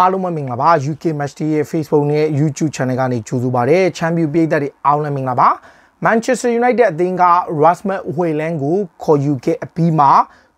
အားလုံးပဲမင်္ဂလာပါ UK Match Day ရဲ့ Facebook နဲ့ YouTube Channel ကနေကြိုဆိုပါရစေ။ Champion ပြည်သက်တွေအားလုံးမင်္ဂလာပါ။ Manchester United အသင်းက Rasmus Hojlund ကို ခေါ်ယူခဲ့အပြီးမှာ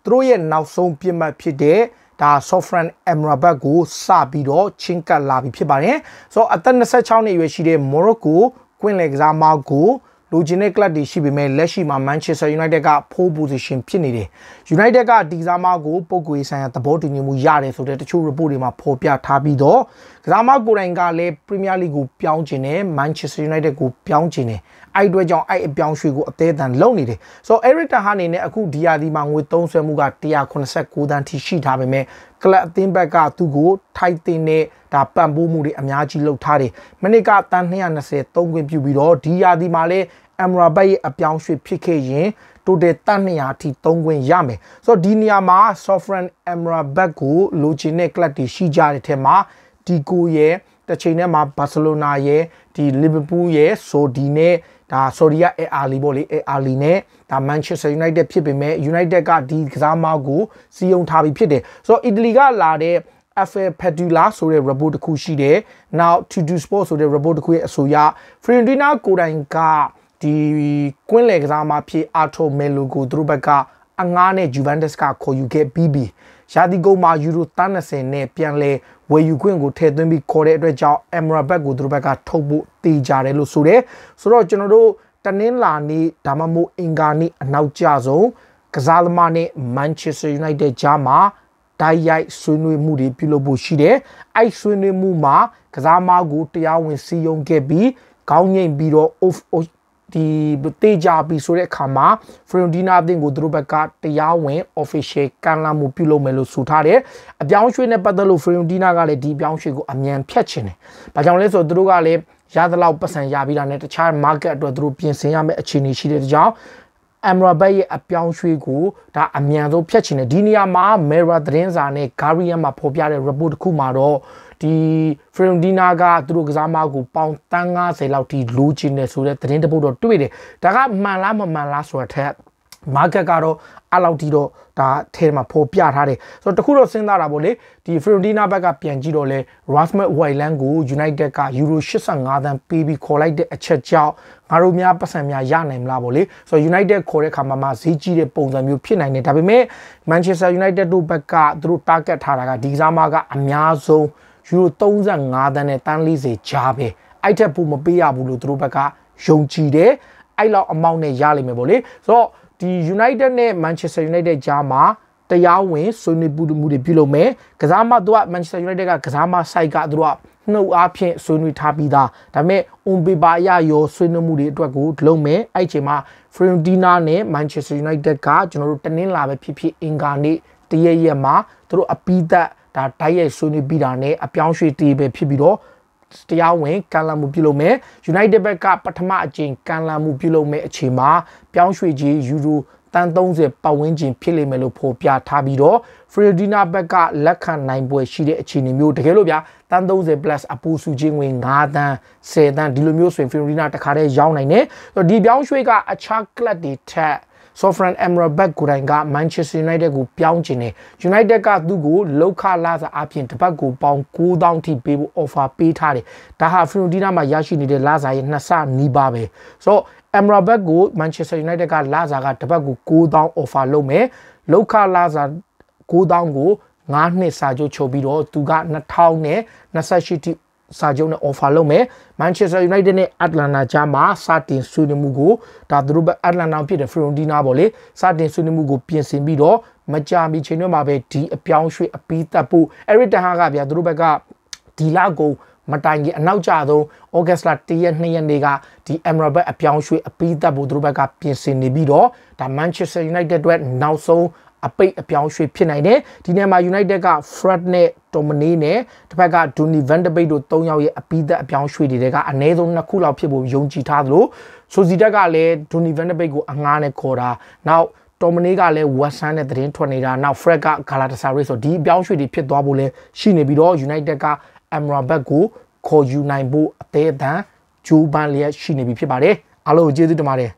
သူတို့ရဲ့နောက်ဆုံးပြစ်မှတ်ဖြစ်တဲ့ဒါ Sofran Amrabat ကိုစပြီးတော့ချင်းကပ်လာပြီဖြစ်ပါတယ်။ဆိုတော့အသက်26နှစ်အရွယ်ရှိတဲ့ Morocco ကွင်းလယ်ကစားမကိုလိုချင်တဲ့ club တွေရှိပေမဲ့လက်ရှိမှာ Manchester United က4 position ဖြစ်နေတယ်။ United ကဒီကစားမကိုပုံကွေဆိုင်ရာသဘောတူညီမှုရတယ်ဆိုတဲ့တချို့ report တွေမှာဖော်ပြထားပြီးတော့ကစားမကိုယ်တိုင်ကလည်း Premier League ကိုပြောင်းချင်တယ် Manchester United ကိုပြောင်းချင်တယ်။အဲ့အတွက်ကြောင့်အဲ့အပြောင်းရွှေ့ကိုအသေးအတန်လုပ်နေတယ်ဆိုတော့ Eric Ten Hag အနေနဲ့အခုဒီယာဒီမှာငွေသုံးဆွဲမှုက189တန်းထိရှိထားပေမဲ့ကလပ်အသင်းဘက်ကသူ့ကိုထိုက်တင်တဲ့ဒါပံ့ပိုးမှုတွေအများကြီးလုပ်ထားတယ်မနစ်ကတန်း220သုံးခွင့်ပြုပြီးတော့ဒီယာဒီမှာလည်းအမရာဘတ်ရဲ့အပြောင်းရွှေ့ဖြစ်ခဲ့ရင်တိုတယ်တန်200အထိသုံးခွင့်ရမယ်ဆိုတော့ဒီနေရာမှာ sovereign emra back ကိုလိုချင်တဲ့ club တွေရှိကြတဲ့ထဲမှာဒီကိုရဲ့တစ်ချိန်ထဲမှာဘာစီလိုနာရဲ့ဒီလီဗာပူးရဲ့ဆိုဒီနဲ့ဒါ sorry က AR ပေါ့လေ AR နဲ့ဒါ Manchester United ဖြစ်ပေမဲ့ United ကဒီကစားမောက်ကိုစီယုံထားပြီးဖြစ်တယ်ဆိုတော့အီတလီကလာတဲ့ FA Padula ဆိုတဲ့ report တစ်ခုရှိတယ်။ Now to do sport ဆိုတဲ့ report တစ်ခုရဲ့အဆိုအရ Fiorentina ကိုတိုင်ကဒီကွင်းလယ်ကစားမဖြစ် Arto Melo ကိုသူတို့ဘက်ကအငားနဲ့ Juventus ကခေါ်ယူခဲ့ပြီးပြီ။ရာသီကုန်မှာ Euro 30နဲ့ပြန်လဲဝယ်ယူခွင့်ကိုထည့်သွင်းပြီးခေါ်တဲ့အတွက်ကြောင့် Emra ဘက်ကိုသူတို့ဘက်ကထုတ်ဖို့တည်ကြတယ်လို့ဆိုတယ်ဆိုတော့ကျွန်တော်တို့တနင်္လာနေ့ဒါမှမဟုတ်အင်္ဂါနေ့အနောက်ကျဆုံးကစားသမားနဲ့ Manchester United ကြားမှာတိုက်ရိုက်ဆွေးနွေးမှုတွေပြုလုပ်ဖို့ရှိတယ်။အဲ့ဆွေးနွေးမှုမှာကစားမားကိုတရားဝင်စီရင်ခဲ့ပြီးခေါင်းငိမ့်ပြီးတော့ဒီတေကြပြီဆိုတဲ့အခါမှာ Fiorentina အသင်းကိုသူတို့ဘက်ကတရားဝင် official ကမ်းလှမ်းမှုပြုလုပ်မယ်လို့ဆိုထားတယ်။အပြောင်းရွှေ့နဲ့ပတ်သက်လို့ Fiorentina ကလည်းဒီအပြောင်းရွှေ့ကိုအမြန်ဖြတ်ချင်တယ်။ဘာကြောင့်လဲဆိုတော့သူတို့ကလည်းရသလောက်ပတ်စံရပြီးတာနဲ့တခြား market အတွက်သူတို့ပြင်ဆင်ရမယ့်အခြေအနေရှိတဲ့ကြောင့်အမ်ရာဘတ်ရဲ့အပြောင်းရွှေ့ကိုဒါအမြန်ဆုံးဖြတ်ချင်တယ်ဒီနေရာမှာမေရာသတင်းစာနဲ့ဂါရီယန်မှာဖော်ပြတဲ့ report တစ်ခုမှာတော့ဒီ Fiorentina ကသူတို့ကစားမကိုပေါင်တန်း90လောက်ထိလိုချင်နေဆိုတဲ့သတင်းတပုတ်တော့တွေ့တယ်ဒါကမှန်လားမမှန်လားဆိုတာထက် market ကတော့အလောက်တီတော့ဒါထဲမှာပေါ်ပြထားတယ်ဆိုတော့တခုတော့စဉ်းစားတာပေါ့လေဒီ Fiorentina ဘက်ကပြန်ကြည့်တော့လဲ Rasmus Hojlund ကို United က Euro 85သန်းပေးပြီးခေါ်လိုက်တဲ့အချက်ကြောင့်ငါတို့များပတ်စံများရနိုင်မလားပေါ့လေဆိုတော့ United ခေါ်တဲ့ခါမှာမှဈေးကြီးတဲ့ပုံစံမျိုးဖြစ်နိုင်တယ်ဒါပေမဲ့ Manchester United တို့ဘက်ကသူတို့ target ထားတာကဒီကစားမကအများဆုံးယူရို35တန်းနဲ့တန်း40ကြားပဲအဲ့ထက်ပိုမပေးရဘူးလို့သူတို့ဘက်ကယုံကြည်တယ်အဲ့လောက်အမောင့်နဲ့ရလိမ့်မယ်ပေါ့လေဆိုတော့ဒီ United နဲ့ Manchester United ကြားမှာတရားဝင်ဆွေးနွေးမှုတွေပြုလုပ်မယ်ကစားမသူက Manchester United ကကစားမဆိုင်ကသူတို့ကနှုတ်အားဖြင့်ဆွေးနွေးထားပြီးသားဒါပေမဲ့ on paper ရရောဆွေးနွေးမှုတွေအတွက်ကိုလုံးမယ်အဲ့ချိန်မှာ Fiorentina နဲ့ Manchester United ကကျွန်တော်တို့တနင်္လာပဲဖြစ်ဖြစ်အင်္ဂါနေ့တရရက်မှာသူတို့အပိသက်ဒါတိုက်ရိုက်ဆွေးနွေးပြီးတာနဲ့အပြောင်းရွှေ့တည်ပဲဖြစ်ပြီးတော့တရားဝင်ကန်လာမှုပြုလုပ်မယ် United ဘက်ကပထမအကြိမ်ကန်လာမှုပြုလုပ်မယ်အချိန်မှာပြောင်းရွှေ့ခြင်းယူရိုတန်30ပတ်ဝန်းကျင်ဖြစ်လိမ့်မယ်လို့ဖော်ပြထားပြီးတော့ Fredina ဘက်ကလက်ခံနိုင်ပွဲရှိတဲ့အခြေအနေမျိုးတကယ်လို့ဗျာတန်30 plus အပူစုချင်းဝင်9တန်း10တန်းဒီလိုမျိုးဆိုရင် Fredina တခါတည်းရောက်နိုင်တယ်ဒီပြောင်းရွှေ့ကအခြား club တွေထက် Sofran Amrabat ကိုတိုင်က Manchester United ကိုပြောင်းချင်တယ် United ကသူ့ကိုလောက်ခလာစာအပြင်တစ်ပတ်ကိုပေါင်9000ထိပေးဖို့ offer ပေးထားတယ်ဒါဟာ Fiorentina မှာရရှိနေတဲ့လစာရဲ့နှစ်ဆနီးပါးပဲဆိုတော့ Amrabat ကို Manchester United ကလစာကတစ်ပတ်ကို9000 offer လုပ်မယ်လောက်ခလာစာ9000ကို9နှစ်စာချုပ်ချုပ်ပြီးတော့သူက2000နဲ့28စာချုပ်နဲ့ offer လုပ်မယ် Manchester United နဲ့ Atlanta ကြားမှာစတင်ဆွေးနွေးမှုကိုဒါသူတို့ဘက် Atlanta ဖြစ်တဲ့ Fiorentina ပေါ့လေစတင်ဆွေးနွေးမှုကိုပြင်ဆင်ပြီးတော့မကြာမီချိန်တွေမှာပဲဒီအပြောင်းရွှေ့အပြီးတက်ဖို့ Eric Ten Hag ကဗျာသူတို့ဘက်ကဒီလကုန်မတိုင်ခင်အနောက်ကျဆုံးဩဂတ်စ်လ1ရက်2ရက်နေ့ကဒီ Emerald ဘက်အပြောင်းရွှေ့အပြီးသက်ဖို့သူတို့ဘက်ကပြင်ဆင်နေပြီးတော့ဒါ Manchester United အတွက်နောက်ဆုံးအပိတ်အပြောင်းရွှေ့ဖြစ်နိုင်တယ်ဒီနေ့မှာ United က Fred နဲ့ Tomney နဲ့တစ်ဖက်က Donny van de Beek တို့၃ယောက်ရဲ့အပိသက်အပြောင်းရွှေ့တွေကအနည်းဆုံးနှစ်ခုလောက်ဖြစ်ဖို့ယုံကြည်ထားသလိုဆိုစီတက်ကလည်း Donny van de Beek ကိုအငှားနဲ့ခေါ်တာနောက်တော်မနီကလည်းဝက်ဆန်နဲ့သတင်းထွက်နေတာနောက်ဖရက်ကဂါလာတဆာရေးဆိုဒီအပြောင်းရွှေ့တွေဖြစ်သွားဖို့လဲရှိနေပြီးတော့ United ကအမ်ရာဘက်ကိုခေါ်ယူနိုင်ဖို့အသေးအံကြိုးပမ်းလျက်ရှိနေပြီဖြစ်ပါတယ်အားလုံးကိုကျေးဇူးတင်ပါတယ်